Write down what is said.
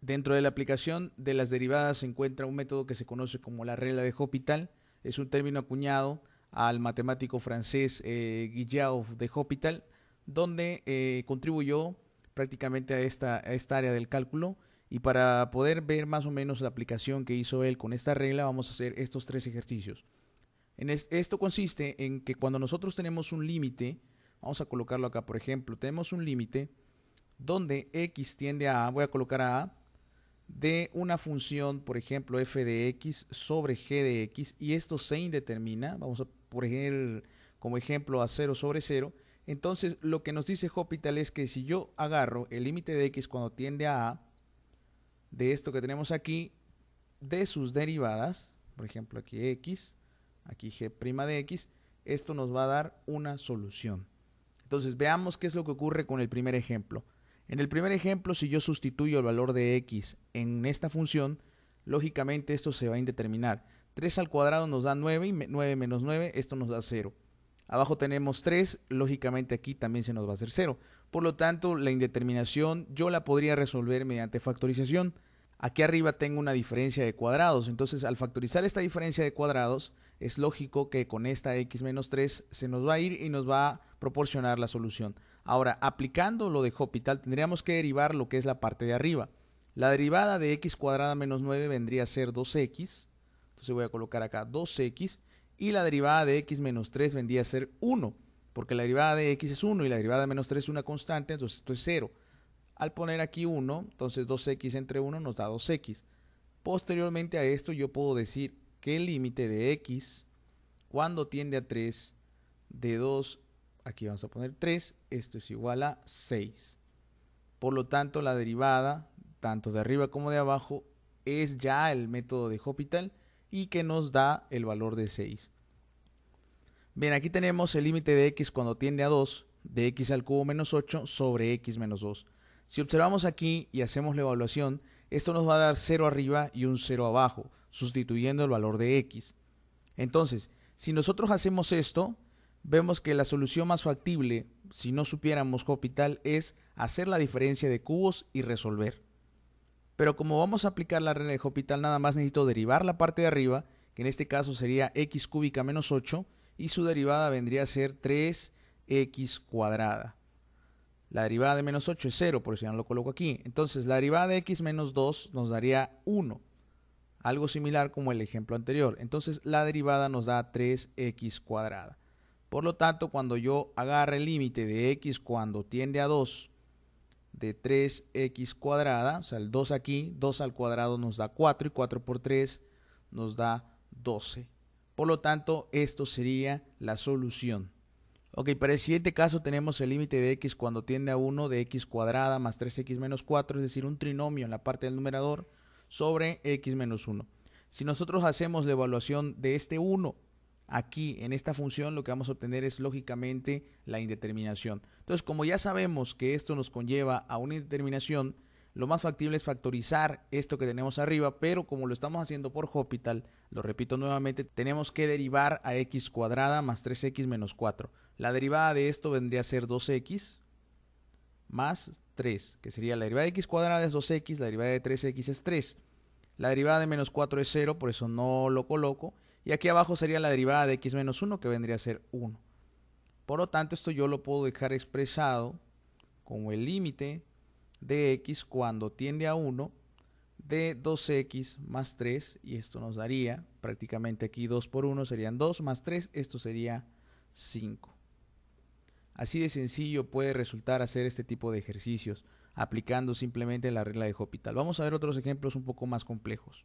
Dentro de la aplicación de las derivadas se encuentra un método que se conoce como la regla de Hopital. Es un término acuñado al matemático francés eh, Guillaume de Hopital, donde eh, contribuyó prácticamente a esta, esta área del cálculo. Y para poder ver más o menos la aplicación que hizo él con esta regla, vamos a hacer estos tres ejercicios. En esto consiste en que cuando nosotros tenemos un límite, vamos a colocarlo acá, por ejemplo, tenemos un límite donde x tiende a, voy a colocar a, de una función, por ejemplo, f de x sobre g de x, y esto se indetermina, vamos a poner como ejemplo a 0 sobre 0, entonces lo que nos dice Hopital es que si yo agarro el límite de x cuando tiende a a, de esto que tenemos aquí, de sus derivadas, por ejemplo aquí x, aquí g' de x, esto nos va a dar una solución. Entonces veamos qué es lo que ocurre con el primer ejemplo. En el primer ejemplo, si yo sustituyo el valor de x en esta función, lógicamente esto se va a indeterminar. 3 al cuadrado nos da 9 y 9 menos 9, esto nos da 0. Abajo tenemos 3, lógicamente aquí también se nos va a hacer 0. Por lo tanto, la indeterminación yo la podría resolver mediante factorización. Aquí arriba tengo una diferencia de cuadrados, entonces al factorizar esta diferencia de cuadrados, es lógico que con esta x menos 3 se nos va a ir y nos va a proporcionar la solución. Ahora, aplicando lo de Hopital, tendríamos que derivar lo que es la parte de arriba. La derivada de x cuadrada menos 9 vendría a ser 2x. Entonces voy a colocar acá 2x. Y la derivada de x menos 3 vendría a ser 1. Porque la derivada de x es 1 y la derivada de menos 3 es una constante, entonces esto es 0. Al poner aquí 1, entonces 2x entre 1 nos da 2x. Posteriormente a esto yo puedo decir que el límite de x cuando tiende a 3 de 2 Aquí vamos a poner 3, esto es igual a 6. Por lo tanto, la derivada, tanto de arriba como de abajo, es ya el método de Hopital y que nos da el valor de 6. Bien, aquí tenemos el límite de x cuando tiende a 2, de x al cubo menos 8 sobre x menos 2. Si observamos aquí y hacemos la evaluación, esto nos va a dar 0 arriba y un 0 abajo, sustituyendo el valor de x. Entonces, si nosotros hacemos esto, vemos que la solución más factible, si no supiéramos Hospital, es hacer la diferencia de cubos y resolver. Pero como vamos a aplicar la regla de Hospital, nada más necesito derivar la parte de arriba, que en este caso sería x cúbica menos 8, y su derivada vendría a ser 3x cuadrada. La derivada de menos 8 es 0, por si no lo coloco aquí. Entonces la derivada de x menos 2 nos daría 1. Algo similar como el ejemplo anterior. Entonces la derivada nos da 3x cuadrada. Por lo tanto, cuando yo agarre el límite de x cuando tiende a 2 de 3x cuadrada, o sea, el 2 aquí, 2 al cuadrado nos da 4 y 4 por 3 nos da 12. Por lo tanto, esto sería la solución. Ok, para el siguiente caso tenemos el límite de x cuando tiende a 1 de x cuadrada más 3x menos 4, es decir, un trinomio en la parte del numerador sobre x menos 1. Si nosotros hacemos la evaluación de este 1 Aquí en esta función lo que vamos a obtener es lógicamente la indeterminación. Entonces, como ya sabemos que esto nos conlleva a una indeterminación, lo más factible es factorizar esto que tenemos arriba, pero como lo estamos haciendo por Hopital, lo repito nuevamente, tenemos que derivar a x cuadrada más 3x menos 4. La derivada de esto vendría a ser 2x más 3, que sería la derivada de x cuadrada es 2x, la derivada de 3x es 3. La derivada de menos 4 es 0, por eso no lo coloco. Y aquí abajo sería la derivada de x menos 1, que vendría a ser 1. Por lo tanto, esto yo lo puedo dejar expresado como el límite de x cuando tiende a 1 de 2x más 3. Y esto nos daría prácticamente aquí 2 por 1 serían 2 más 3. Esto sería 5. Así de sencillo puede resultar hacer este tipo de ejercicios aplicando simplemente la regla de Hopital. Vamos a ver otros ejemplos un poco más complejos.